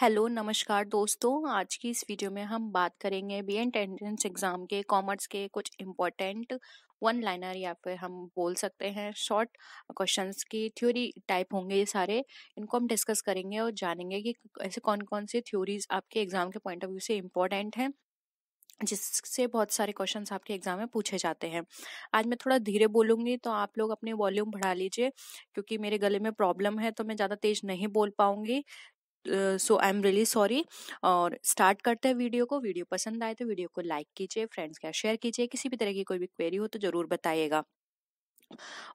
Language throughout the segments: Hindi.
हेलो नमस्कार दोस्तों आज की इस वीडियो में हम बात करेंगे बी एंड एंट्रेंस एग्ज़ाम के कॉमर्स के कुछ इम्पोर्टेंट वन लाइनर या फिर हम बोल सकते हैं शॉर्ट क्वेश्चंस की थ्योरी टाइप होंगे ये सारे इनको हम डिस्कस करेंगे और जानेंगे कि ऐसे कौन कौन से थ्योरीज आपके एग्ज़ाम के पॉइंट ऑफ व्यू से इम्पोर्टेंट हैं जिससे बहुत सारे क्वेश्चन आपके एग्जाम में पूछे जाते हैं आज मैं थोड़ा धीरे बोलूँगी तो आप लोग अपने वॉल्यूम बढ़ा लीजिए क्योंकि मेरे गले में प्रॉब्लम है तो मैं ज़्यादा तेज नहीं बोल पाऊंगी so I am really sorry और स्टार्ट करते हैं वीडियो को वीडियो पसंद आए तो वीडियो को लाइक कीजिए फ्रेंड्स के शेयर कीजिए किसी भी तरह की कोई भी क्वेरी हो तो ज़रूर बताइएगा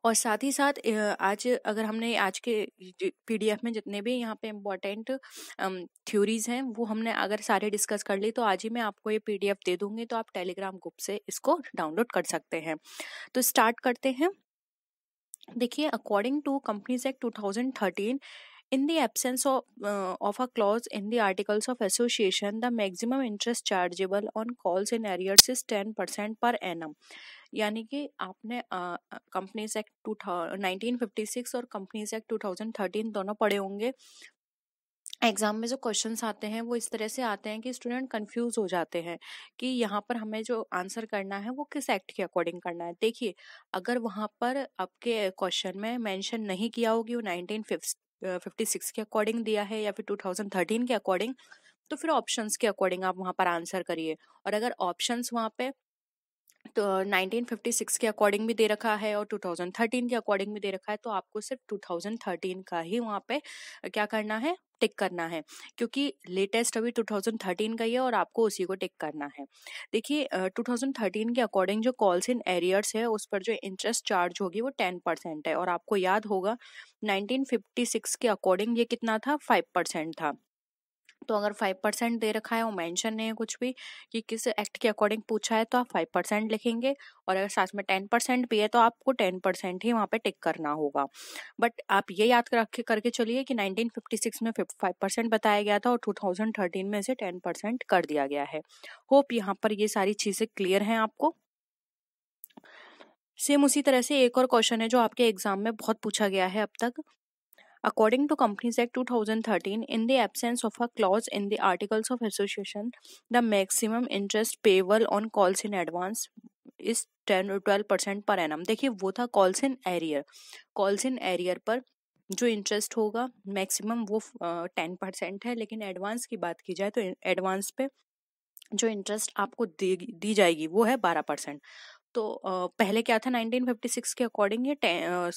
और साथ ही साथ आज अगर हमने आज के पीडीएफ में जितने भी यहाँ पे इम्पोर्टेंट थ्योरीज हैं वो हमने अगर सारे डिस्कस कर ली तो आज ही मैं आपको ये पीडीएफ दे दूंगी तो आप टेलीग्राम ग्रुप से इसको डाउनलोड कर सकते हैं तो स्टार्ट करते हैं देखिए according to companies act 2013 In the absence of, uh, of a clause in the Articles of Association, the maximum interest chargeable on calls in arrears is 10% per annum. यानी कि आपने companies act two nineteen fifty six और companies act two thousand thirteen दोनों पढ़े होंगे एग्ज़ाम में जो क्वेश्चन आते हैं वो इस तरह से आते हैं कि स्टूडेंट कंफ्यूज हो जाते हैं कि यहाँ पर हमें जो आंसर करना है वो किस एक्ट के अकॉर्डिंग करना है देखिए अगर वहाँ पर आपके क्वेश्चन में मेंशन नहीं किया होगी वो नाइनटीन फिफ्टी सिक्स के अकॉर्डिंग दिया है या फिर टू थाउजेंड थर्टीन के अकॉर्डिंग तो फिर ऑप्शंस के अकॉर्डिंग आप वहाँ पर आंसर करिए और अगर ऑप्शंस वहाँ पे तो 1956 के अकॉर्डिंग भी दे रखा है और 2013 के अकॉर्डिंग भी दे रखा है तो आपको सिर्फ 2013 का ही वहाँ पे क्या करना है टिक करना है क्योंकि लेटेस्ट अभी 2013 का ही है और आपको उसी को टिक करना है देखिए 2013 के अकॉर्डिंग जो कॉल्स इन एरियर्स है उस पर जो इंटरेस्ट चार्ज होगी वो 10 परसेंट है और आपको याद होगा 1956 के अकॉर्डिंग ये कितना था 5 परसेंट था तो अगर फाइव परसेंट दे रखा है वो मेंशन नहीं है कुछ भी कि किस एक्ट के अकॉर्डिंग पूछा है तो आप फाइव परसेंट लिखेंगे और अगर साथ में टेन परसेंट भी है तो आपको टेन परसेंट ही वहाँ पे टिक करना होगा बट आप ये याद रख करके चलिए कि 1956 में फाइव परसेंट बताया गया था और 2013 में इसे टेन परसेंट कर दिया गया है होप यहाँ पर ये सारी चीज़ें क्लियर हैं आपको सेम उसी तरह से एक और क्वेश्चन है जो आपके एग्जाम में बहुत पूछा गया है अब तक According to Companies Act 2013, in the absence of a clause in the Articles of Association, the maximum interest payable on calls in advance is 10 to 12 percent per annum देखिए वो था calls in arrear calls in arrear पर जो इंटरेस्ट होगा मैक्सिमम वो टेन परसेंट है लेकिन एडवांस की बात की जाए तो एडवांस पे जो इंटरेस्ट आपको दी दी जाएगी वो है बारह परसेंट तो पहले क्या था 1956 के अकॉर्डिंग ये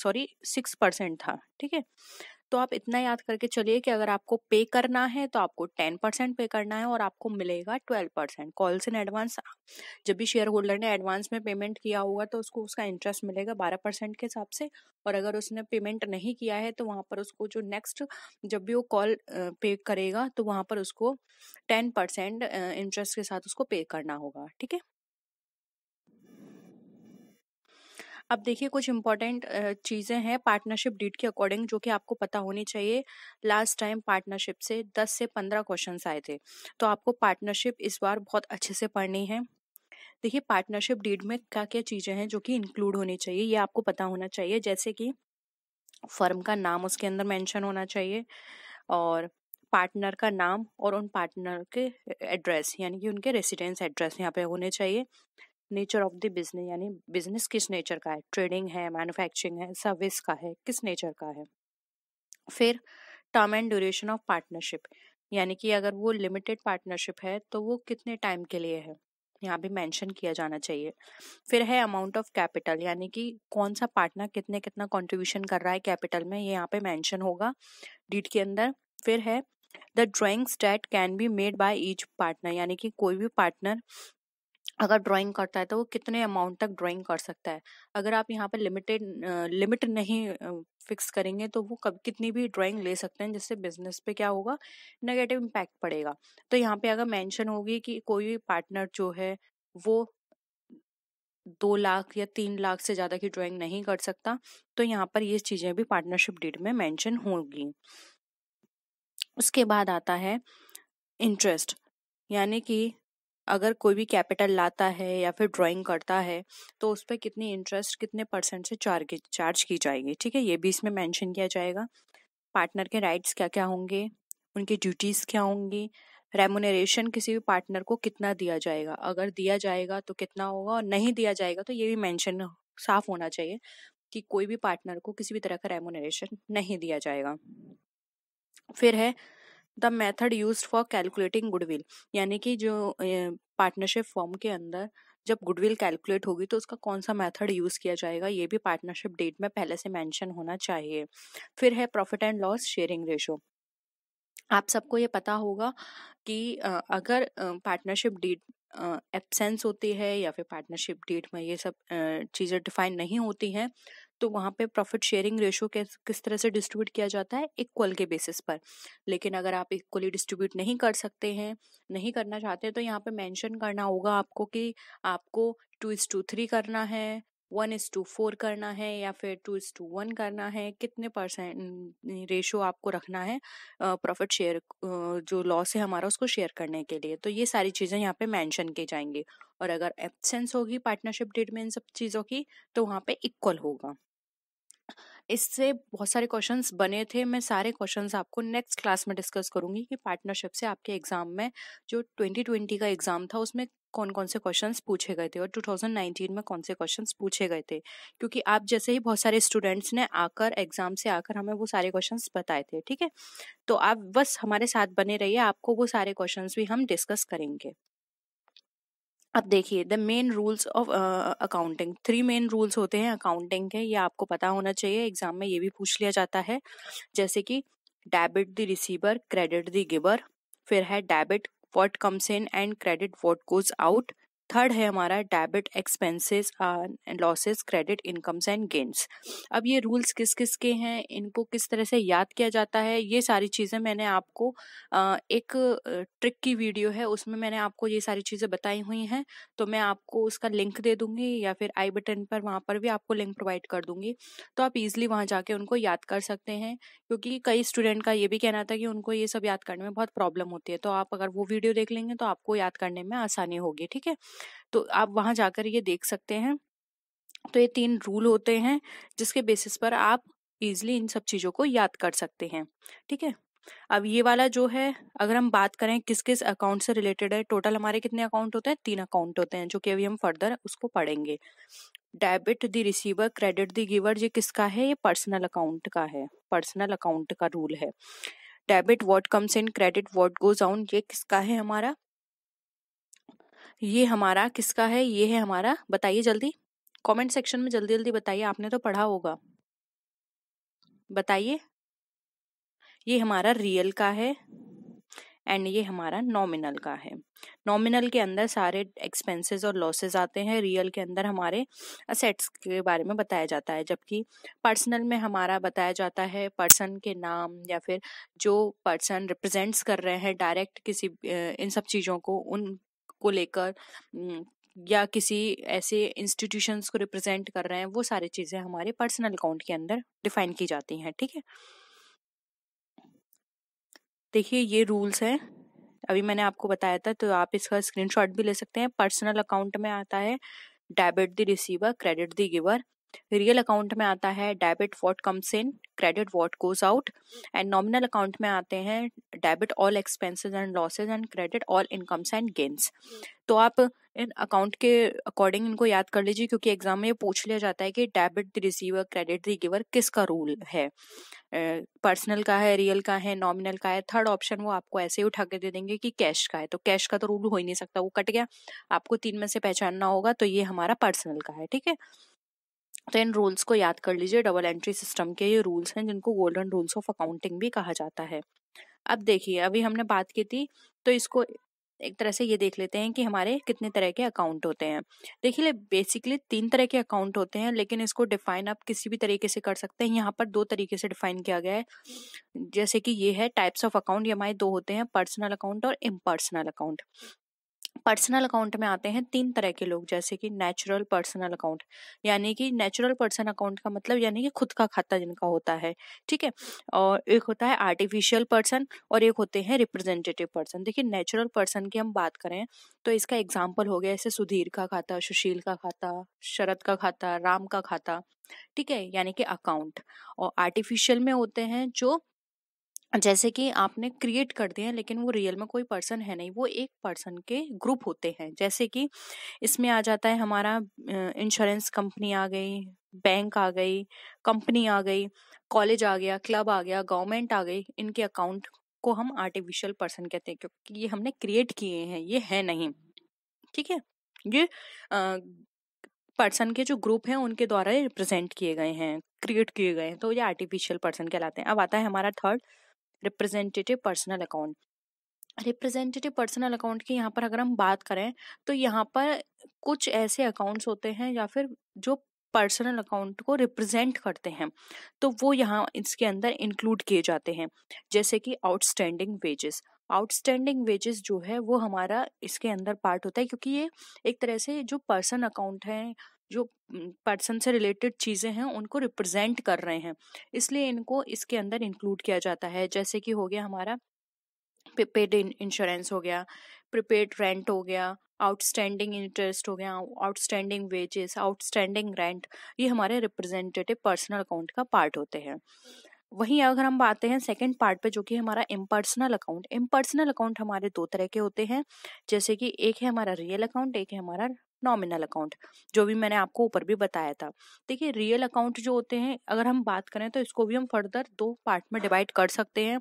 सॉरी सिक्स परसेंट था ठीक है तो आप इतना याद करके चलिए कि अगर आपको पे करना है तो आपको टेन परसेंट पे करना है और आपको मिलेगा twelve percent calls in advance जब भी शेयर होल्डर ने एडवांस में पेमेंट किया होगा तो उसको उसका इंटरेस्ट मिलेगा बारह परसेंट के हिसाब से और अगर उसने पेमेंट नहीं किया है तो वहाँ पर उसको जो नेक्स्ट जब भी वो कॉल पे करेगा तो वहाँ पर उसको टेन परसेंट इंटरेस्ट के साथ उसको पे करना होगा ठीक है अब देखिए कुछ इंपॉर्टेंट चीज़ें हैं पार्टनरशिप डीट के अकॉर्डिंग जो कि आपको पता होनी चाहिए लास्ट टाइम पार्टनरशिप से दस से पंद्रह क्वेश्चन आए थे तो आपको पार्टनरशिप इस बार बहुत अच्छे से पढ़नी है देखिए पार्टनरशिप डीड में क्या क्या चीज़ें हैं जो कि इंक्लूड होनी चाहिए ये आपको पता होना चाहिए जैसे कि फर्म का नाम उसके अंदर मेंशन होना चाहिए और पार्टनर का नाम और उन पार्टनर के एड्रेस यानी कि उनके रेसिडेंस एड्रेस यहाँ पे होने चाहिए नेचर ऑफ द बिजनेस यानी बिजनेस किस नेचर का है ट्रेडिंग है मैन्युफैक्चरिंग है सर्विस का है किस नेचर का है फिर term and duration of partnership यानी कि अगर वो लिमिटेड पार्टनरशिप है तो वो कितने टाइम के लिए है यहाँ भी मेंशन किया जाना चाहिए फिर है अमाउंट ऑफ कैपिटल यानी कि कौन सा पार्टनर कितने कितना कंट्रीब्यूशन कर रहा है कैपिटल में ये यहाँ पे मेंशन होगा डीट के अंदर फिर है the drawings that can be made by each partner यानी कि कोई भी पार्टनर अगर ड्राइंग करता है तो वो कितने अमाउंट तक ड्राइंग कर सकता है अगर आप यहाँ पर लिमिटेड लिमिट नहीं फिक्स करेंगे तो वो कब कितनी भी ड्राइंग ले सकते हैं जिससे बिजनेस पे क्या होगा नेगेटिव इम्पैक्ट पड़ेगा तो यहाँ पे अगर मेंशन होगी कि कोई भी पार्टनर जो है वो दो लाख या तीन लाख से ज़्यादा की ड्राइंग नहीं कर सकता तो यहाँ पर ये चीज़ें भी पार्टनरशिप डीड में मेंशन होगी उसके बाद आता है इंटरेस्ट यानी कि अगर कोई भी कैपिटल लाता है या फिर ड्राइंग करता है तो उस पर कितनी इंटरेस्ट कितने परसेंट से चार्ज चार्ज की जाएगी ठीक है ये भी इसमें मेंशन किया जाएगा पार्टनर के राइट्स क्या क्या होंगे उनकी ड्यूटीज़ क्या होंगी रेमोनरेशन किसी भी पार्टनर को कितना दिया जाएगा अगर दिया जाएगा तो कितना होगा और नहीं दिया जाएगा तो ये भी मैंशन साफ होना चाहिए कि कोई भी पार्टनर को किसी भी तरह का रेमोनरेशन नहीं दिया जाएगा फिर है the method use for calculating goodwill यानी कि जो पार्टनरशिप फॉर्म के अंदर जब गुडविल कैलकुलेट होगी तो उसका कौन सा मेथड यूज़ किया जाएगा ये भी पार्टनरशिप डेट में पहले से मेंशन होना चाहिए फिर है profit and loss sharing ratio आप सबको ये पता होगा कि अगर पार्टनरशिप डीड एब्सेंस होती है या फिर पार्टनरशिप डीड में ये सब चीज़ें डिफाइन नहीं होती हैं तो वहाँ पे प्रॉफिट शेयरिंग रेशो किस तरह से डिस्ट्रीब्यूट किया जाता है इक्वल के बेसिस पर लेकिन अगर आप इक्वली डिस्ट्रीब्यूट नहीं कर सकते हैं नहीं करना चाहते तो यहाँ पे मेंशन करना होगा आपको कि आपको टू इज़ टू थ्री करना है वन इज़ टू फोर करना है या फिर टू इज़ टू वन करना है कितने परसेंट रेशो आपको रखना है प्रॉफिट शेयर जो लॉस है हमारा उसको शेयर करने के लिए तो ये सारी चीज़ें यहाँ पे मेंशन की जाएंगी और अगर एब्सेंस होगी पार्टनरशिप डेट में इन सब चीज़ों की तो वहाँ पे इक्वल होगा इससे बहुत सारे क्वेश्चन बने थे मैं सारे क्वेश्चन आपको नेक्स्ट क्लास में डिस्कस करूंगी कि पार्टनरशिप से आपके एग्जाम में जो 2020 का एग्जाम था उसमें कौन कौन से क्वेश्चन पूछे गए थे और 2019 में कौन से क्वेश्चन पूछे गए थे क्योंकि आप जैसे ही बहुत सारे स्टूडेंट्स ने आकर एग्जाम से आकर हमें वो सारे क्वेश्चन बताए थे ठीक है तो आप बस हमारे साथ बने रहिए आपको वो सारे क्वेश्चन भी हम डिस्कस करेंगे अब देखिए the main rules of accounting three main rules होते हैं अकाउंटिंग के ये आपको पता होना चाहिए एग्जाम में ये भी पूछ लिया जाता है जैसे कि debit the receiver credit the giver फिर है debit what comes in and credit what goes out third है हमारा debit expenses losses credit incomes and gains अब ये रूल्स किस किस के हैं इनको किस तरह से याद किया जाता है ये सारी चीज़ें मैंने आपको आ, एक ट्रिक की वीडियो है उसमें मैंने आपको ये सारी चीज़ें बताई हुई हैं तो मैं आपको उसका लिंक दे दूंगी या फिर आई बटन पर वहाँ पर भी आपको लिंक प्रोवाइड कर दूंगी तो आप ईजिली वहाँ जाके उनको याद कर सकते हैं क्योंकि कई स्टूडेंट का ये भी कहना था कि उनको ये सब याद करने में बहुत प्रॉब्लम होती है तो आप अगर वो वीडियो देख लेंगे तो आपको याद करने में आसानी होगी ठीक है तो आप वहां जाकर ये देख सकते हैं तो ये तीन रूल होते हैं जिसके बेसिस पर आप इजिली इन सब चीज़ों को याद कर सकते हैं ठीक है अब ये वाला जो है अगर हम बात करें किस किस अकाउंट से रिलेटेड है टोटल हमारे कितने अकाउंट होते हैं तीन अकाउंट होते हैं जो कि अभी हम फर्दर उसको पढ़ेंगे debit the receiver credit the giver ये किसका है ये पर्सनल अकाउंट का है पर्सनल अकाउंट का रूल है debit what comes in credit what goes out ये किसका है हमारा ये हमारा किसका है ये है हमारा बताइए जल्दी कमेंट सेक्शन में जल्दी जल्दी बताइए आपने तो पढ़ा होगा बताइए ये हमारा रियल का है एंड ये हमारा नॉमिनल का है नॉमिनल के अंदर सारे एक्सपेंसेस और लॉसेस आते हैं रियल के अंदर हमारे असेट्स के बारे में बताया जाता है जबकि पर्सनल में हमारा बताया जाता है पर्सन के नाम या फिर जो पर्सन रिप्रेजेंट्स कर रहे हैं डायरेक्ट किसी इन सब चीज़ों को उन को लेकर या किसी ऐसे इंस्टीट्यूशंस को रिप्रेजेंट कर रहे हैं वो सारी चीज़ें हमारे पर्सनल अकाउंट के अंदर डिफाइन की जाती हैं ठीक है देखिए ये रूल्स हैं अभी मैंने आपको बताया था तो आप इसका स्क्रीनशॉट भी ले सकते हैं पर्सनल अकाउंट में आता है debit the receiver credit the giver real account में आता है debit what comes in credit what goes out and nominal account में आते हैं debit all expenses and losses and credit all incomes and gains तो आप इन अकाउंट के अकॉर्डिंग इनको याद कर लीजिए क्योंकि एग्जाम में ये पूछ लिया जाता है कि debit the receiver credit the giver किसका रूल है पर्सनल का है रियल का है नॉमिनल का है थर्ड ऑप्शन वो आपको ऐसे ही उठा के दे देंगे कि कैश का है तो कैश का तो रूल हो ही नहीं सकता वो कट गया आपको तीन में से पहचानना होगा तो ये हमारा पर्सनल का है ठीक है तो इन रूल्स को याद कर लीजिए डबल एंट्री सिस्टम के ये रूल्स हैं जिनको गोल्डन रूल्स ऑफ अकाउंटिंग भी कहा जाता है अब देखिए अभी हमने बात की थी तो इसको एक तरह से ये देख लेते हैं कि हमारे कितने तरह के अकाउंट होते हैं देखिए बेसिकली तीन तरह के अकाउंट होते हैं लेकिन इसको डिफाइन आप किसी भी तरीके से कर सकते हैं यहाँ पर दो तरीके से डिफाइन किया गया है जैसे कि ये है टाइप्स ऑफ अकाउंट ये हमारे दो होते हैं पर्सनल अकाउंट और इम्पर्सनल अकाउंट पर्सनल अकाउंट में आते हैं तीन तरह के लोग जैसे कि नेचुरल पर्सनल अकाउंट यानी कि नेचुरल पर्सन अकाउंट का मतलब यानी कि खुद का खाता जिनका होता है ठीक है और एक होता है आर्टिफिशियल पर्सन और एक होते हैं रिप्रेजेंटेटिव पर्सन देखिए नेचुरल पर्सन की हम बात करें तो इसका एग्जाम्पल हो गया ऐसे सुधीर का खाता सुशील का खाता शरद का खाता राम का खाता ठीक है यानी कि अकाउंट और आर्टिफिशियल में होते हैं जो जैसे कि आपने क्रिएट कर दिए हैं लेकिन वो रियल में कोई पर्सन है नहीं वो एक पर्सन के ग्रुप होते हैं जैसे कि इसमें आ जाता है हमारा इंश्योरेंस कंपनी आ गई बैंक आ गई कंपनी आ गई कॉलेज आ गया क्लब आ गया गवर्नमेंट आ गई इनके अकाउंट को हम आर्टिफिशियल पर्सन कहते हैं क्योंकि ये हमने क्रिएट किए हैं ये है नहीं ठीक है ये पर्सन के जो ग्रुप हैं उनके द्वारा रिप्रेजेंट किए गए हैं क्रिएट किए गए हैं तो ये आर्टिफिशियल पर्सन कहलाते हैं अब आता है हमारा third representative personal account representative personal account की यहाँ पर अगर हम बात करें तो यहाँ पर कुछ ऐसे अकाउंट्स होते हैं या फिर जो पर्सनल अकाउंट को रिप्रेजेंट करते हैं तो वो यहाँ इसके अंदर इंक्लूड किए जाते हैं जैसे कि आउटस्टैंडिंग वेजेस आउटस्टैंडिंग वेजेस जो है वो हमारा इसके अंदर पार्ट होता है क्योंकि ये एक तरह से जो पर्सन अकाउंट है जो पर्सन से रिलेटेड चीज़ें हैं उनको रिप्रेजेंट कर रहे हैं इसलिए इनको इसके अंदर इंक्लूड किया जाता है जैसे कि हो गया हमारा पेड इंश्योरेंस हो गया प्रिपेड रेंट हो गया आउटस्टैंडिंग इंटरेस्ट हो गया आउटस्टैंडिंग वेजेस आउटस्टैंडिंग रेंट ये हमारे रिप्रेजेंटेटिव पर्सनल अकाउंट का पार्ट होते हैं वहीं अगर हम आते हैं सेकंड पार्ट पे जो कि हमारा इम्पर्सनल अकाउंट इम्पर्सनल अकाउंट हमारे दो तरह के होते हैं जैसे कि एक है हमारा रियल अकाउंट एक है हमारा नॉमिनल अकाउंट जो भी मैंने आपको ऊपर भी बताया था देखिए रियल अकाउंट जो होते हैं अगर हम बात करें तो इसको भी हम फर्दर दो पार्ट में डिवाइड कर सकते हैं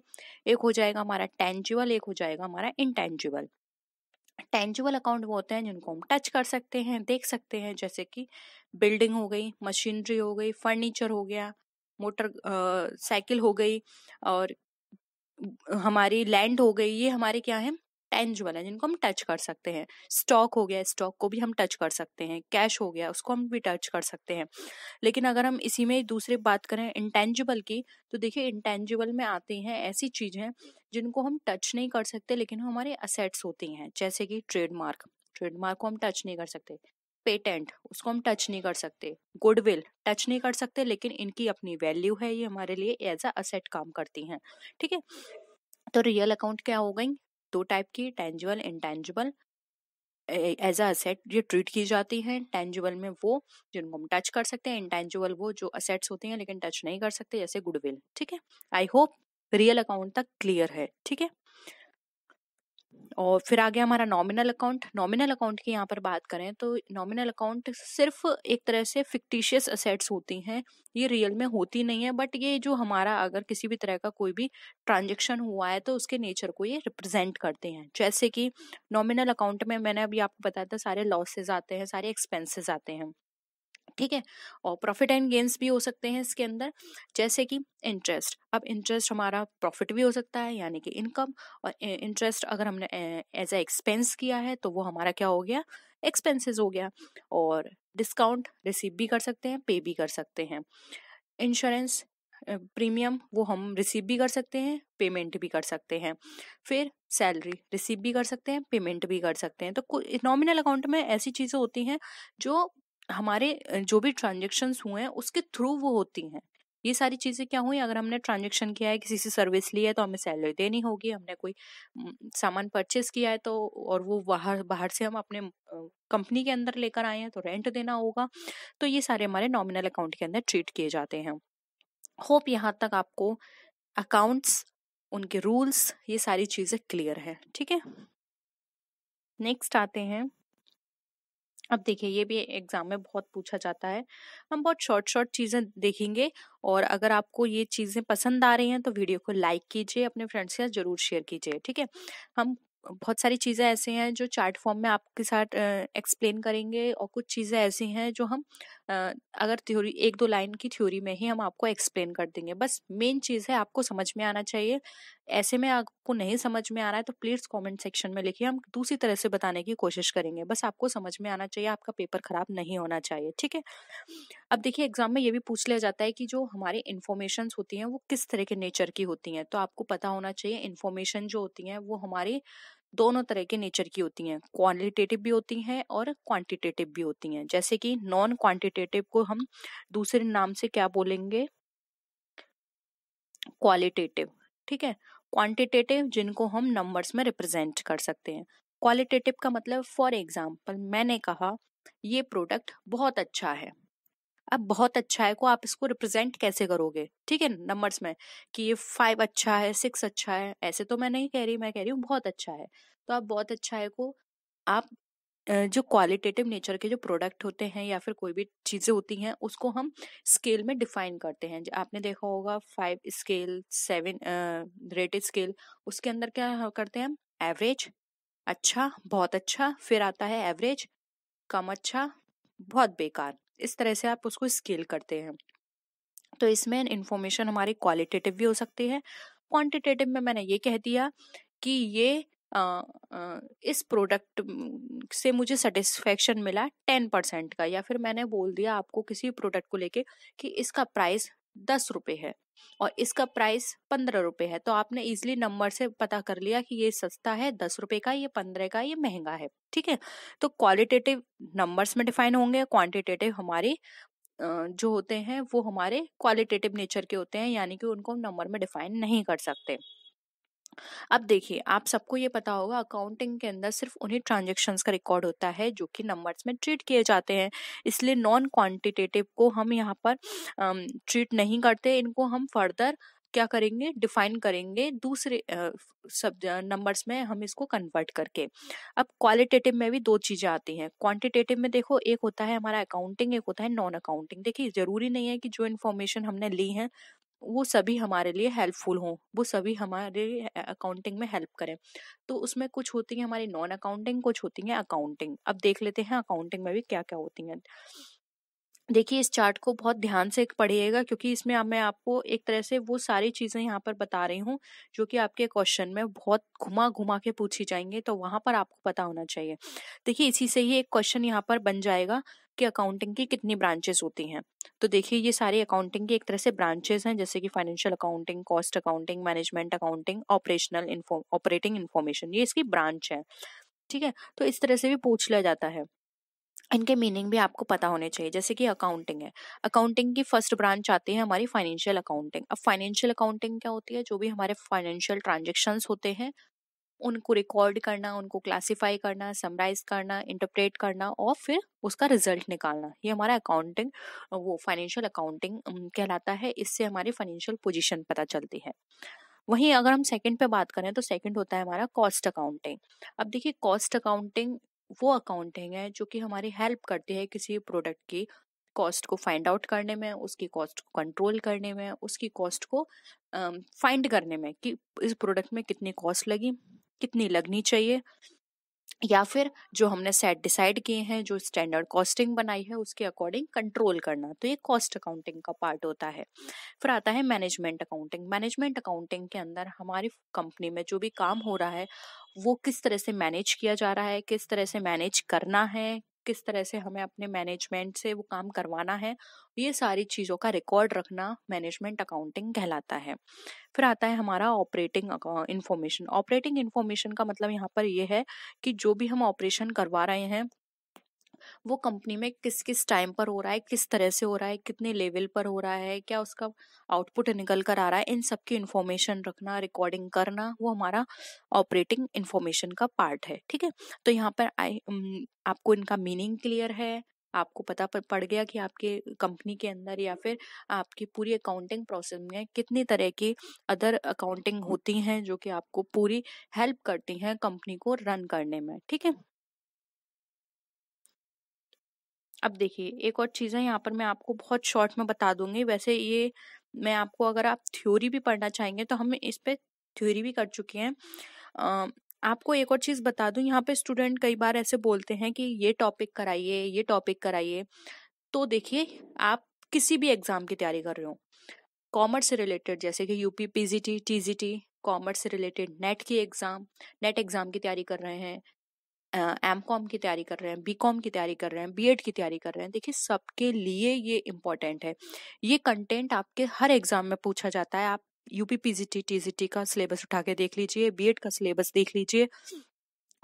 एक हो जाएगा हमारा टेंजिबल एक हो जाएगा हमारा इनटेंजिबल टेंजिबल अकाउंट वो होते हैं जिनको हम टच कर सकते हैं देख सकते हैं जैसे कि बिल्डिंग हो गई मशीनरी हो गई फर्नीचर हो गया मोटर साइकिल हो गई और हमारी लैंड हो गई ये हमारे क्या है टेंजिबल है जिनको हम टच कर सकते हैं स्टॉक हो गया स्टॉक को भी हम टच कर सकते हैं कैश हो गया उसको हम भी टच कर सकते हैं लेकिन अगर हम इसी में दूसरे बात करें इंटेंजिबल की तो देखिए इंटेंजिबल में आती हैं ऐसी चीज़ें जिनको हम टच नहीं कर सकते लेकिन हमारे असेट्स होती हैं जैसे कि ट्रेडमार्क ट्रेडमार्क को हम टच नहीं कर सकते पेटेंट उसको हम टच नहीं कर सकते गुडविल टच नहीं कर सकते लेकिन इनकी अपनी वैल्यू है ये हमारे लिए एज अ असेट काम करती हैं ठीक है तो रियल अकाउंट क्या हो गई दो टाइप की टेंजिबल इनटेंजिबल एज असेट ये ट्रीट की जाती है टेंजिबल में वो जिनको हम टच कर सकते हैं इंटेंजिबल वो जो असेट्स होते हैं लेकिन टच नहीं कर सकते जैसे गुडविल ठीक है आई होप रियल अकाउंट तक क्लियर है ठीक है और फिर आ गया हमारा नॉमिनल अकाउंट नॉमिनल अकाउंट की यहाँ पर बात करें तो नॉमिनल अकाउंट सिर्फ एक तरह से फिक्टिशियस असेट्स होती हैं ये रियल में होती नहीं है बट ये जो हमारा अगर किसी भी तरह का कोई भी ट्रांजेक्शन हुआ है तो उसके नेचर को ये रिप्रेजेंट करते हैं जैसे कि नॉमिनल अकाउंट में मैंने अभी आपको बताया था सारे लॉसेज आते हैं सारे एक्सपेंसेस आते हैं ठीक है और प्रॉफिट एंड गेन्स भी हो सकते हैं इसके अंदर जैसे कि इंटरेस्ट अब इंटरेस्ट हमारा प्रॉफिट भी हो सकता है यानी कि इनकम और इंटरेस्ट अगर हमने एज ए एक्सपेंस किया है तो वो हमारा क्या हो गया एक्सपेंसेस हो गया और डिस्काउंट रिसीव भी कर सकते हैं पे भी कर सकते हैं इंश्योरेंस प्रीमियम वो हम रिसीव भी कर सकते हैं पेमेंट भी कर सकते हैं फिर सैलरी रिसीव भी कर सकते हैं पेमेंट भी कर सकते हैं तो नॉमिनल अकाउंट में ऐसी चीज़ें होती हैं जो हमारे जो भी ट्रांजेक्शन्स हुए हैं उसके थ्रू वो होती हैं ये सारी चीज़ें क्या हुई अगर हमने ट्रांजेक्शन किया है किसी से सर्विस ली है तो हमें सैलरी देनी होगी हमने कोई सामान परचेस किया है तो और वो बाहर बाहर से हम अपने कंपनी के अंदर लेकर आए हैं तो रेंट देना होगा तो ये सारे हमारे नॉमिनल अकाउंट के अंदर ट्रीट किए जाते हैं होप यहाँ तक आपको अकाउंट्स उनके रूल्स ये सारी चीज़ें क्लियर है ठीक है नेक्स्ट आते हैं अब देखिए ये भी एग्ज़ाम में बहुत पूछा जाता है हम बहुत शॉर्ट शॉर्ट चीज़ें देखेंगे और अगर आपको ये चीज़ें पसंद आ रही हैं तो वीडियो को लाइक कीजिए अपने फ्रेंड्स के साथ ज़रूर शेयर कीजिए ठीक है हम बहुत सारी चीज़ें ऐसे हैं जो चार्ट फॉर्म में आपके साथ एक्सप्लेन करेंगे और कुछ चीज़ें ऐसी हैं जो हम अगर थ्योरी एक दो लाइन की थ्योरी में ही हम आपको एक्सप्लेन कर देंगे बस मेन चीज़ है आपको समझ में आना चाहिए ऐसे में आपको नहीं समझ में आ रहा है तो प्लीज़ कमेंट सेक्शन में लिखिए हम दूसरी तरह से बताने की कोशिश करेंगे बस आपको समझ में आना चाहिए आपका पेपर ख़राब नहीं होना चाहिए ठीक है अब देखिए एग्जाम में ये भी पूछ लिया जाता है कि जो हमारे इन्फॉर्मेशन होती हैं वो किस तरह के नेचर की होती हैं तो आपको पता होना चाहिए इन्फॉर्मेशन जो होती हैं वो हमारे दोनों तरह के नेचर की होती हैं क्वालिटेटिव भी होती हैं और क्वांटिटेटिव भी होती हैं जैसे कि नॉन क्वांटिटेटिव को हम दूसरे नाम से क्या बोलेंगे क्वालिटेटिव ठीक है क्वांटिटेटिव जिनको हम नंबर्स में रिप्रेजेंट कर सकते हैं क्वालिटेटिव का मतलब फॉर एग्जाम्पल मैंने कहा ये प्रोडक्ट बहुत अच्छा है अब बहुत अच्छा है को आप इसको रिप्रेजेंट कैसे करोगे ठीक है नंबर्स में कि ये फाइव अच्छा है सिक्स अच्छा है ऐसे तो मैं नहीं कह रही मैं कह रही हूँ बहुत अच्छा है तो आप बहुत अच्छा है को आप जो क्वालिटेटिव नेचर के जो प्रोडक्ट होते हैं या फिर कोई भी चीज़ें होती हैं उसको हम स्केल में डिफाइन करते हैं आपने देखा होगा five scale seven rated scale उसके अंदर क्या करते हैं हम एवरेज अच्छा बहुत अच्छा फिर आता है एवरेज कम अच्छा बहुत बेकार इस तरह से आप उसको स्केल करते हैं तो इसमें इंफॉर्मेशन हमारी क्वालिटेटिव भी हो सकती है क्वांटिटेटिव में मैंने ये कह दिया कि ये आ, आ, इस प्रोडक्ट से मुझे सेटिस्फेक्शन मिला टेन परसेंट का या फिर मैंने बोल दिया आपको किसी प्रोडक्ट को लेके कि इसका प्राइस दस रुपये है और इसका प्राइस पंद्रह रुपये है तो आपने इजिली नंबर से पता कर लिया कि ये सस्ता है दस रुपये का ये पंद्रह का ये महंगा है ठीक है तो क्वालिटेटिव नंबर्स में डिफाइन होंगे क्वांटिटेटिव हमारे जो होते हैं वो हमारे क्वालिटेटिव नेचर के होते हैं यानी कि उनको हम नंबर में डिफाइन नहीं कर सकते अब देखिए आप सबको ये पता होगा अकाउंटिंग के अंदर सिर्फ उन्हीं ट्रांजेक्शन का रिकॉर्ड होता है जो कि नंबर्स में ट्रीट किए जाते हैं इसलिए नॉन क्वांटिटेटिव को हम यहाँ पर ट्रीट नहीं करते इनको हम फर्दर क्या करेंगे डिफाइन करेंगे दूसरे सब नंबर्स में हम इसको कन्वर्ट करके अब क्वालिटेटिव में भी दो चीज़ें आती हैं क्वांटिटेटिव में देखो एक होता है हमारा अकाउंटिंग एक होता है नॉन अकाउंटिंग देखिए ज़रूरी नहीं है कि जो इन्फॉर्मेशन हमने ली है वो सभी हमारे लिए हेल्पफुल हों वो सभी हमारे अकाउंटिंग में हेल्प करें तो उसमें कुछ होती है हमारी नॉन अकाउंटिंग कुछ होती है अकाउंटिंग अब देख लेते हैं अकाउंटिंग में भी क्या क्या होती हैं देखिए इस चार्ट को बहुत ध्यान से पढ़िएगा क्योंकि इसमें मैं आपको एक तरह से वो सारी चीज़ें यहाँ पर बता रही हूँ जो कि आपके क्वेश्चन में बहुत घुमा घुमा के पूछी जाएंगे तो वहाँ पर आपको पता होना चाहिए देखिए इसी से ही एक क्वेश्चन यहाँ पर बन जाएगा कि अकाउंटिंग की कितनी ब्रांचेस होती हैं तो देखिए ये सारी अकाउंटिंग की एक तरह से ब्रांचेस हैं जैसे कि financial accounting cost accounting management accounting operational operating information ये इसकी ब्रांच है ठीक है तो इस तरह से भी पूछ लिया जाता है इनके मीनिंग भी आपको पता होने चाहिए जैसे कि अकाउंटिंग है अकाउंटिंग की फर्स्ट ब्रांच आती है हमारी फाइनेंशियल अकाउंटिंग अब फाइनेंशियल अकाउंटिंग क्या होती है जो भी हमारे फाइनेंशियल ट्रांजेक्शन होते हैं उनको रिकॉर्ड करना उनको क्लासिफाई करना समराइज करना इंटरप्रेट करना और फिर उसका रिजल्ट निकालना ये हमारा अकाउंटिंग वो फाइनेंशियल अकाउंटिंग कहलाता है इससे हमारी फाइनेंशियल पोजिशन पता चलती है वहीं अगर हम सेकेंड पे बात करें तो सेकेंड होता है हमारा कॉस्ट अकाउंटिंग अब देखिए कॉस्ट अकाउंटिंग वो अकाउंटिंग है जो कि हमारी हेल्प करती है किसी प्रोडक्ट की कॉस्ट को फाइंड आउट करने में उसकी कॉस्ट को कंट्रोल करने में उसकी कॉस्ट को फाइंड करने में कि इस प्रोडक्ट में कितनी कॉस्ट लगी कितनी लगनी चाहिए या फिर जो हमने सेट डिसाइड किए हैं जो स्टैंडर्ड कॉस्टिंग बनाई है उसके अकॉर्डिंग कंट्रोल करना तो ये कॉस्ट अकाउंटिंग का पार्ट होता है फिर आता है मैनेजमेंट अकाउंटिंग मैनेजमेंट अकाउंटिंग के अंदर हमारी कंपनी में जो भी काम हो रहा है वो किस तरह से मैनेज किया जा रहा है किस तरह से मैनेज करना है किस तरह से हमें अपने मैनेजमेंट से वो काम करवाना है ये सारी चीज़ों का रिकॉर्ड रखना मैनेजमेंट अकाउंटिंग कहलाता है फिर आता है हमारा ऑपरेटिंग इन्फॉर्मेशन ऑपरेटिंग इन्फॉर्मेशन का मतलब यहाँ पर यह है कि जो भी हम ऑपरेशन करवा रहे हैं वो कंपनी में किस किस टाइम पर हो रहा है किस तरह से हो रहा है कितने लेवल पर हो रहा है क्या उसका आउटपुट निकल कर आ रहा है इन सब की इन्फॉर्मेशन रखना रिकॉर्डिंग करना वो हमारा ऑपरेटिंग इन्फॉर्मेशन का पार्ट है ठीक है तो यहाँ पर आई आपको इनका मीनिंग क्लियर है आपको पता पड़ गया कि आपके कंपनी के अंदर या फिर आपकी पूरी अकाउंटिंग प्रोसेस में कितनी तरह की अदर अकाउंटिंग होती हैं जो कि आपको पूरी हेल्प करती हैं कंपनी को रन करने में ठीक है अब देखिए एक और चीज़ है यहाँ पर मैं आपको बहुत शॉर्ट में बता दूंगी वैसे ये मैं आपको अगर आप थ्योरी भी पढ़ना चाहेंगे तो हम इस पर थ्योरी भी कर चुके हैं आपको एक और चीज़ बता दूं यहाँ पे स्टूडेंट कई बार ऐसे बोलते हैं कि ये टॉपिक कराइए ये टॉपिक कराइए तो देखिए आप किसी भी एग्ज़ाम की तैयारी कर रहे हो कॉमर्स से रिलेटेड जैसे कि यूपी पीजीटी टीजीटी कॉमर्स से रिलेटेड नेट की एग्ज़ाम नेट एग्ज़ाम की तैयारी कर रहे हैं एम कॉम की तैयारी कर रहे हैं बी कॉम की तैयारी कर रहे हैं बी एड की तैयारी कर रहे हैं देखिए सबके लिए ये इंपॉर्टेंट है ये कंटेंट आपके हर एग्जाम में पूछा जाता है आप यूपी पीजीटी टीजीटी का सिलेबस उठा के देख लीजिए बीएड का सिलेबस देख लीजिए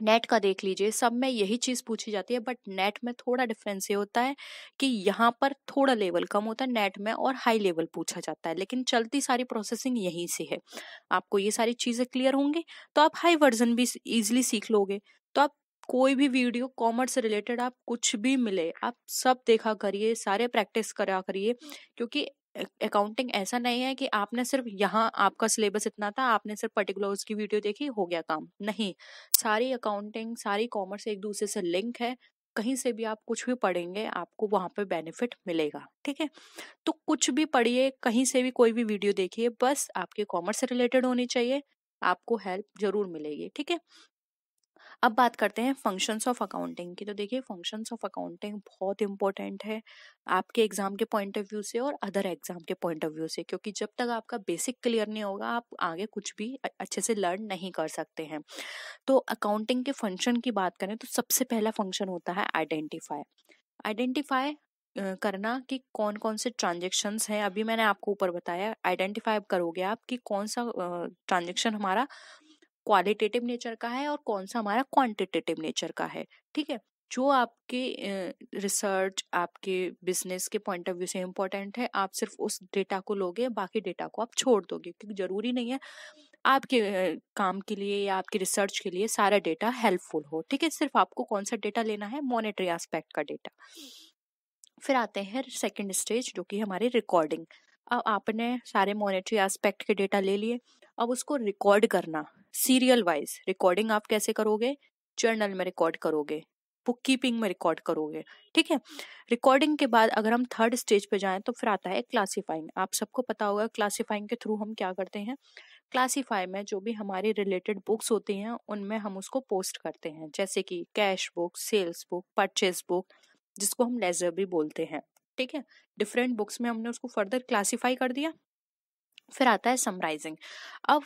नेट का देख लीजिए सब में यही चीज़ पूछी जाती है बट नेट में थोड़ा डिफरेंस ये होता है कि यहाँ पर थोड़ा लेवल कम होता है नेट में और हाई लेवल पूछा जाता है लेकिन चलती सारी प्रोसेसिंग यहीं से है आपको ये सारी चीज़ें क्लियर होंगी तो आप हाई वर्जन भी इजिली सीख लोगे कोई भी वीडियो कॉमर्स से रिलेटेड आप कुछ भी मिले आप सब देखा करिए सारे प्रैक्टिस करा करिए क्योंकि अकाउंटिंग ऐसा नहीं है कि आपने सिर्फ यहाँ आपका सिलेबस इतना था आपने सिर्फ पर्टिकुलर उसकी वीडियो देखी हो गया काम नहीं सारी अकाउंटिंग सारी कॉमर्स एक दूसरे से लिंक है कहीं से भी आप कुछ भी पढ़ेंगे आपको वहां पे बेनिफिट मिलेगा ठीक है तो कुछ भी पढ़िए कहीं से भी कोई भी वीडियो देखिए बस आपके कॉमर्स से रिलेटेड होनी चाहिए आपको हेल्प जरूर मिलेगी ठीक है अब बात करते हैं फंक्शंस ऑफ अकाउंटिंग की तो देखिए फंक्शंस ऑफ अकाउंटिंग बहुत इंपॉर्टेंट है आपके एग्जाम के पॉइंट ऑफ व्यू से और अदर एग्जाम के पॉइंट ऑफ व्यू से क्योंकि जब तक आपका बेसिक क्लियर नहीं होगा आप आगे कुछ भी अच्छे से लर्न नहीं कर सकते हैं तो अकाउंटिंग के फंक्शन की बात करें तो सबसे पहला फंक्शन होता है आइडेंटिफाई आइडेंटिफाई करना कि कौन कौन से ट्रांजेक्शन्स हैं अभी मैंने आपको ऊपर बताया आइडेंटिफाई करोगे आप कि कौन सा ट्रांजेक्शन हमारा क्वालिटेटिव नेचर का है और कौन सा हमारा क्वांटिटेटिव नेचर का है ठीक है जो आपके रिसर्च आपके बिजनेस के पॉइंट ऑफ व्यू से इम्पोर्टेंट है आप सिर्फ उस डेटा को लोगे बाकी डेटा को आप छोड़ दोगे क्योंकि ज़रूरी नहीं है आपके काम के लिए या आपके रिसर्च के लिए सारा डेटा हेल्पफुल हो ठीक है सिर्फ आपको कौन सा डेटा लेना है मॉनिटरी एस्पेक्ट का डेटा फिर आते हैं सेकेंड स्टेज जो कि हमारी रिकॉर्डिंग अब आपने सारे मॉनिटरी एस्पेक्ट के डेटा ले लिए अब उसको रिकॉर्ड करना सीरियल वाइज रिकॉर्डिंग आप कैसे करोगे जर्नल में रिकॉर्ड करोगे बुक कीपिंग में रिकॉर्ड करोगे ठीक है रिकॉर्डिंग के बाद अगर हम थर्ड स्टेज पे जाएं तो फिर आता है क्लासीफाइंग आप सबको पता होगा क्लासीफाइंग के थ्रू हम क्या करते हैं क्लासीफाई में जो भी हमारी रिलेटेड बुक्स होती हैं उनमें हम उसको पोस्ट करते हैं जैसे कि cash book sales book purchase book जिसको हम लेजर भी बोलते हैं ठीक है डिफरेंट बुक्स में हमने उसको फर्दर क्लासीफाई कर दिया फिर आता है समराइजिंग अब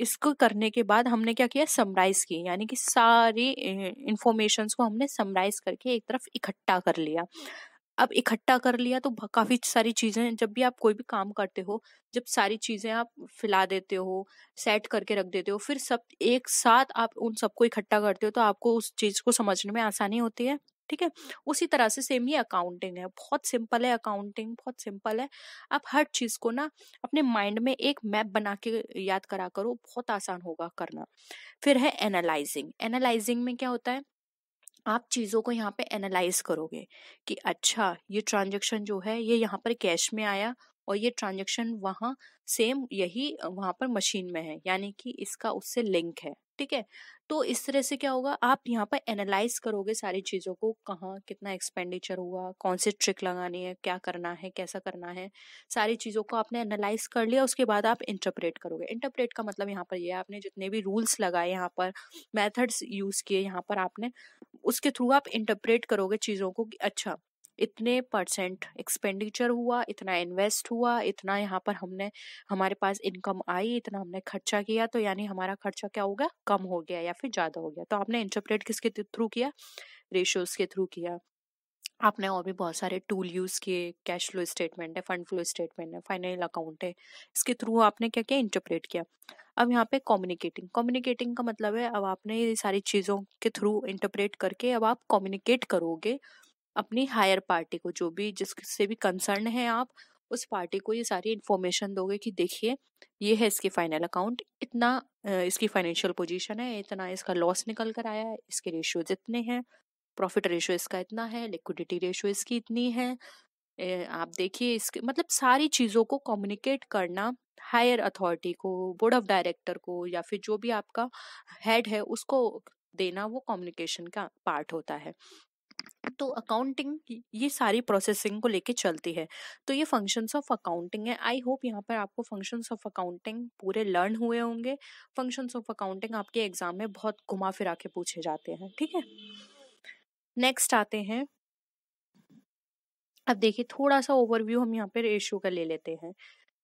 इसको करने के बाद हमने क्या किया समराइज की यानी कि सारी इंफॉर्मेशन को हमने समराइज करके एक तरफ इकट्ठा कर लिया अब इकट्ठा कर लिया तो काफ़ी सारी चीज़ें जब भी आप कोई भी काम करते हो जब सारी चीज़ें आप फिला देते हो सेट करके रख देते हो फिर सब एक साथ आप उन सबको इकट्ठा करते हो तो आपको उस चीज़ को समझने में आसानी होती है ठीक है उसी तरह से सेम ही अकाउंटिंग है बहुत सिंपल है अकाउंटिंग बहुत सिंपल है आप हर चीज़ को ना अपने माइंड में एक मैप बना के याद करा करो बहुत आसान होगा करना फिर है एनालाइजिंग एनालाइजिंग में क्या होता है आप चीज़ों को यहाँ पे एनालाइज करोगे कि अच्छा ये ट्रांजेक्शन जो है ये यहाँ पर कैश में आया और ये ट्रांजेक्शन वहाँ सेम यही वहाँ पर मशीन में है यानी कि इसका उससे लिंक है ठीक है तो इस तरह से क्या होगा आप यहाँ पर एनालाइज करोगे सारी चीज़ों को कहाँ कितना एक्सपेंडिचर हुआ कौन से ट्रिक लगानी है क्या करना है कैसा करना है सारी चीज़ों को आपने एनालाइज कर लिया उसके बाद आप इंटरप्रेट करोगे इंटरप्रेट का मतलब यहाँ पर ये यह, आपने जितने भी रूल्स लगाए यहाँ पर मैथड्स यूज़ किए यहाँ पर आपने उसके थ्रू आप इंटरप्रेट करोगे चीज़ों को कि अच्छा इतने परसेंट एक्सपेंडिचर हुआ इतना इन्वेस्ट हुआ इतना यहाँ पर हमने हमारे पास इनकम आई इतना हमने खर्चा किया तो यानी हमारा खर्चा क्या होगा कम हो गया या फिर ज़्यादा हो गया तो आपने इंटरप्रेट किसके थ्रू किया रेशियोज के थ्रू किया आपने और भी बहुत सारे टूल यूज़ किए कैश फ्लो स्टेटमेंट है फंड फ्लो स्टेटमेंट है फाइनल अकाउंट है इसके थ्रू आपने क्या क्या इंटरप्रेट किया अब यहाँ पे कम्युनिकेटिंग कम्युनिकेटिंग का मतलब है अब आपने ये सारी चीज़ों के थ्रू इंटरप्रेट करके अब आप कम्युनिकेट करोगे अपनी हायर पार्टी को जो भी जिससे भी कंसर्न है आप उस पार्टी को ये सारी इन्फॉर्मेशन दोगे कि देखिए ये है इसके फाइनल अकाउंट इतना इसकी फाइनेंशियल पोजीशन है इतना इसका लॉस निकल कर आया है इसके रेशियोज इतने हैं प्रॉफिट रेशियो इसका इतना है लिक्विडिटी रेशियो इसकी इतनी है आप देखिए इसके मतलब सारी चीज़ों को कम्युनिकेट करना हायर अथॉरिटी को बोर्ड ऑफ डायरेक्टर को या फिर जो भी आपका हेड है उसको देना वो कम्युनिकेशन का पार्ट होता है तो अकाउंटिंग ये सारी प्रोसेसिंग को लेके चलती है तो ये फंक्शंस ऑफ अकाउंटिंग है आई होप यहाँ पर आपको फंक्शंस ऑफ अकाउंटिंग पूरे लर्न हुए होंगे फंक्शंस ऑफ अकाउंटिंग आपके एग्जाम में बहुत घुमा फिरा के पूछे जाते हैं ठीक है नेक्स्ट आते हैं अब देखिए थोड़ा सा ओवरव्यू हम यहाँ पे रेशियो का ले लेते हैं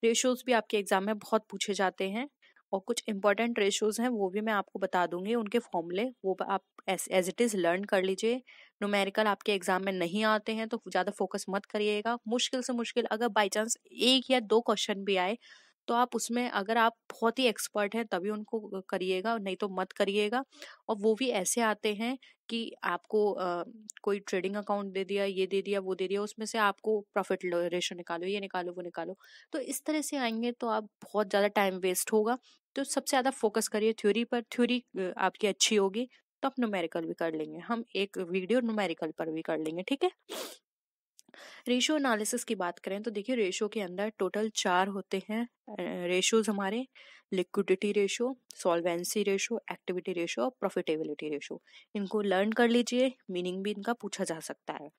रेशियोज भी आपके एग्जाम में बहुत पूछे जाते हैं और कुछ इंपॉर्टेंट रेशोज़ हैं वो भी मैं आपको बता दूंगी उनके फॉर्मूले वो आप एज इट इज़ लर्न कर लीजिए नोमेरिकल आपके एग्ज़ाम में नहीं आते हैं तो ज़्यादा फोकस मत करिएगा मुश्किल से मुश्किल अगर बाई चांस एक या दो क्वेश्चन भी आए तो आप उसमें अगर आप बहुत ही एक्सपर्ट हैं तभी उनको करिएगा नहीं तो मत करिएगा और वो भी ऐसे आते हैं कि आपको आ, कोई ट्रेडिंग अकाउंट दे दिया ये दे दिया वो दे दिया उसमें से आपको प्रॉफिट रेशो निकालो ये निकालो वो निकालो तो इस तरह से आएंगे तो आप बहुत ज़्यादा टाइम वेस्ट होगा तो सबसे ज़्यादा फोकस करिए थ्योरी पर थ्योरी आपकी अच्छी होगी तो आप नोमेरिकल भी कर लेंगे हम एक वीडियो नोमेरिकल पर भी कर लेंगे ठीक है रेशो एनालिसिस की बात करें तो देखिए रेशो के अंदर टोटल चार होते हैं रेशोज हमारे liquidity ratio solvency ratio activity ratio और प्रॉफिटेबिलिटी रेशो इनको लर्न कर लीजिए मीनिंग भी इनका पूछा जा सकता है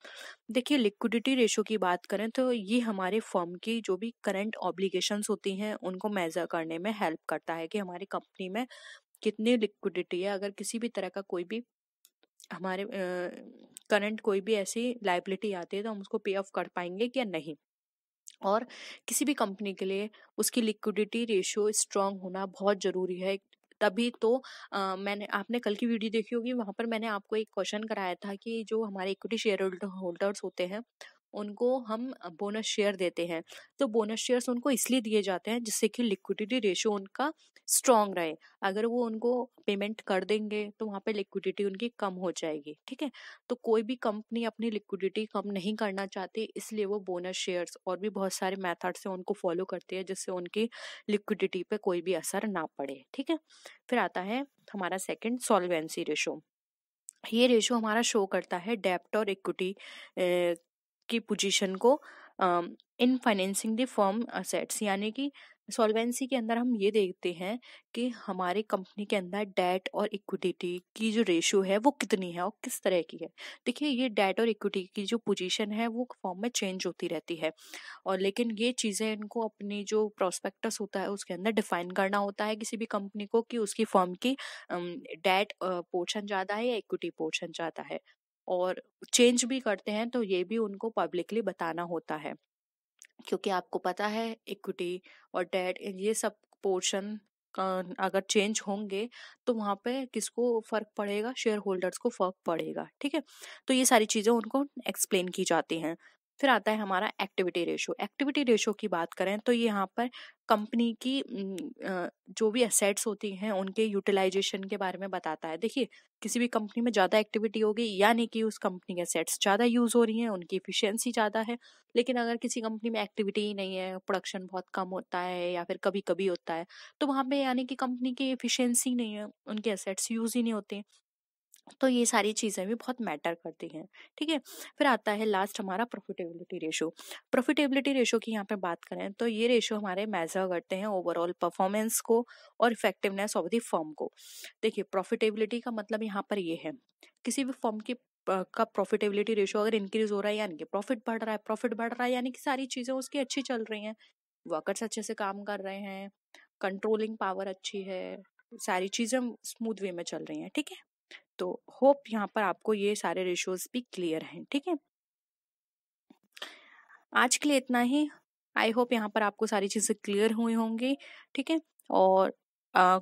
देखिए लिक्विडिटी रेशो की बात करें तो ये हमारे फर्म की जो भी करंट ऑब्लिगेशंस होती हैं उनको मेजर करने में हेल्प करता है कि हमारी कंपनी में कितनी लिक्विडिटी है अगर किसी भी तरह का कोई भी हमारे करंट कोई भी ऐसी लाइबिलिटी आती है तो हम उसको पे ऑफ कर पाएंगे या नहीं और किसी भी कंपनी के लिए उसकी लिक्विडिटी रेशियो स्ट्रांग होना बहुत ज़रूरी है तभी तो आ, मैंने आपने कल की वीडियो देखी होगी वहाँ पर मैंने आपको एक क्वेश्चन कराया था कि जो हमारे इक्विटी शेयर होल्डर्स होते हैं उनको हम बोनस शेयर देते हैं तो बोनस शेयर्स उनको इसलिए दिए जाते हैं जिससे कि लिक्विडिटी रेशियो उनका स्ट्रांग रहे अगर वो उनको पेमेंट कर देंगे तो वहाँ पे लिक्विडिटी उनकी कम हो जाएगी ठीक है तो कोई भी कंपनी अपनी लिक्विडिटी कम नहीं करना चाहती इसलिए वो बोनस शेयर्स और भी बहुत सारे मेथड से उनको फॉलो करती है जिससे उनकी लिक्विडिटी पे कोई भी असर ना पड़े ठीक है फिर आता है हमारा सेकेंड सॉल्वेंसी रेशो ये रेशो हमारा शो करता है डेप्ट और इक्विटी की पोजीशन को in financing the firm assets यानी कि सॉल्वेंसी के अंदर हम ये देखते हैं कि हमारे कंपनी के अंदर डेट और इक्विटी की जो रेशियो है वो कितनी है और किस तरह की है देखिए ये डेट और इक्विटी की जो पोजीशन है वो फॉर्म में चेंज होती रहती है और लेकिन ये चीज़ें इनको अपनी जो प्रोस्पेक्टस होता है उसके अंदर डिफाइन करना होता है किसी भी कंपनी को कि उसकी फॉर्म की डेट पोर्शन ज़्यादा है या इक्विटी पोर्शन ज़्यादा है और चेंज भी करते हैं तो ये भी उनको पब्लिकली बताना होता है क्योंकि आपको पता है इक्विटी और डेट ये सब पोर्शन अगर चेंज होंगे तो वहाँ पे किसको फ़र्क पड़ेगा शेयर होल्डर्स को फ़र्क पड़ेगा ठीक है तो ये सारी चीज़ें उनको एक्सप्लेन की जाती हैं फिर आता है हमारा एक्टिविटी रेशो एक्टिविटी रेशो की बात करें तो ये यहाँ पर कंपनी की जो भी एसेट्स होती हैं उनके यूटिलाइजेशन के बारे में बताता है देखिए किसी भी कंपनी में ज़्यादा एक्टिविटी होगी यानी कि उस कंपनी के सेट्स ज़्यादा यूज़ हो रही हैं उनकी इफ़िशेंसी ज़्यादा है लेकिन अगर किसी कंपनी में एक्टिविटी ही नहीं है प्रोडक्शन बहुत कम होता है या फिर कभी कभी होता है तो वहाँ पे यानी कि कंपनी की इफ़िशेंसी नहीं है उनके एसेट्स यूज़ ही नहीं होते तो ये सारी चीज़ें भी बहुत मैटर करती हैं ठीक है फिर आता है लास्ट हमारा प्रॉफिटेबिलिटी रेशो प्रॉफिटेबिलिटी रेशो की यहाँ पे बात करें तो ये रेशो हमारे मेजर करते हैं ओवरऑल परफॉर्मेंस को और इफेक्टिवनेस ऑफ दी फॉर्म को देखिए प्रॉफिटेबिलिटी का मतलब यहाँ पर ये है किसी भी फॉर्म की का प्रॉफिटेबिलिटी रेशो अगर इंक्रीज हो रहा है यानी कि प्रॉफिट बढ़ रहा है प्रॉफिट बढ़ रहा है यानी कि सारी चीज़ें उसकी अच्छी चल रही हैं वर्कर्स अच्छे से काम कर रहे हैं कंट्रोलिंग पावर अच्छी है सारी चीज़ें स्मूथ वे में चल रही हैं ठीक है तो होप यहाँ पर आपको ये सारे रेशोज भी क्लियर हैं ठीक है आज के लिए इतना ही आई होप यहाँ पर आपको सारी चीज़ें क्लियर हुई होंगी ठीक है और आ, आ,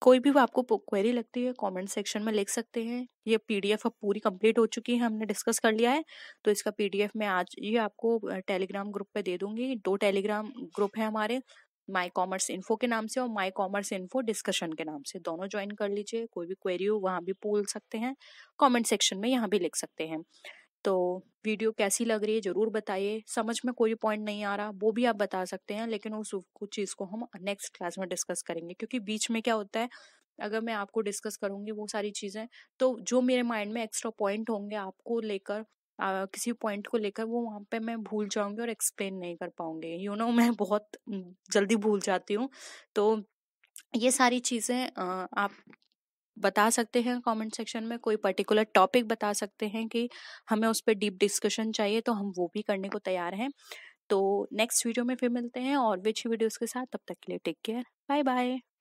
कोई भी आपको क्वेरी लगती है कमेंट सेक्शन में लिख सकते हैं ये पीडीएफ अब पूरी कंप्लीट हो चुकी है हमने डिस्कस कर लिया है तो इसका पीडीएफ मैं आज ये आपको टेलीग्राम ग्रुप पे दे दूंगी दो टेलीग्राम ग्रुप है हमारे माई कॉमर्स इन्फो के नाम से और माई कॉमर्स इन्फो डिस्कशन के नाम से दोनों ज्वाइन कर लीजिए कोई भी क्वेरी हो वहाँ भी पूछ सकते हैं कमेंट सेक्शन में यहाँ भी लिख सकते हैं तो वीडियो कैसी लग रही है ज़रूर बताइए समझ में कोई पॉइंट नहीं आ रहा वो भी आप बता सकते हैं लेकिन उस कुछ चीज़ को हम नेक्स्ट क्लास में डिस्कस करेंगे क्योंकि बीच में क्या होता है अगर मैं आपको डिस्कस करूँगी वो सारी चीज़ें तो जो मेरे माइंड में एक्स्ट्रा पॉइंट होंगे आपको लेकर किसी पॉइंट को लेकर वो वहाँ पे मैं भूल जाऊँगी और एक्सप्लेन नहीं कर पाऊँगी यू नो मैं बहुत जल्दी भूल जाती हूँ तो ये सारी चीज़ें आप बता सकते हैं कमेंट सेक्शन में कोई पर्टिकुलर टॉपिक बता सकते हैं कि हमें उस पर डीप डिस्कशन चाहिए तो हम वो भी करने को तैयार हैं तो नेक्स्ट वीडियो में फिर मिलते हैं और भी अच्छी वीडियोज़ के साथ तब तक के लिए टेक केयर बाय बाय